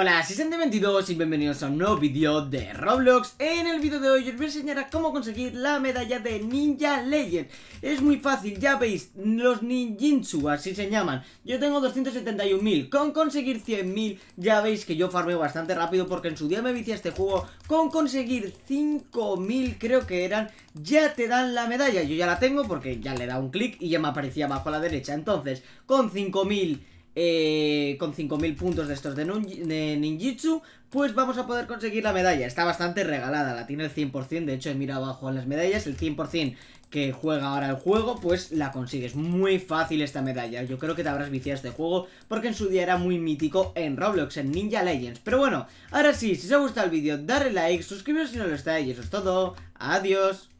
Hola Sente22 y bienvenidos a un nuevo vídeo de Roblox En el vídeo de hoy os voy a enseñar a cómo conseguir la medalla de Ninja Legend Es muy fácil, ya veis, los ninjinsu, así se llaman Yo tengo 271.000, con conseguir 100.000 ya veis que yo farmeo bastante rápido Porque en su día me vicié este juego Con conseguir 5.000 creo que eran, ya te dan la medalla Yo ya la tengo porque ya le da un clic y ya me aparecía abajo a la derecha Entonces, con 5.000 eh, con 5000 puntos de estos de, de, ninjutsu, pues vamos a poder conseguir la medalla. Está bastante regalada, la tiene el 100%, de hecho mira abajo en las medallas, el 100% que juega ahora el juego, pues la consigues. Muy fácil esta medalla, yo creo que te habrás viciado este juego, porque en su día era muy mítico en Roblox, en Ninja Legends. Pero bueno, ahora sí, si os ha gustado el vídeo, darle like, suscribiros si no lo estáis, y eso es todo. Adiós.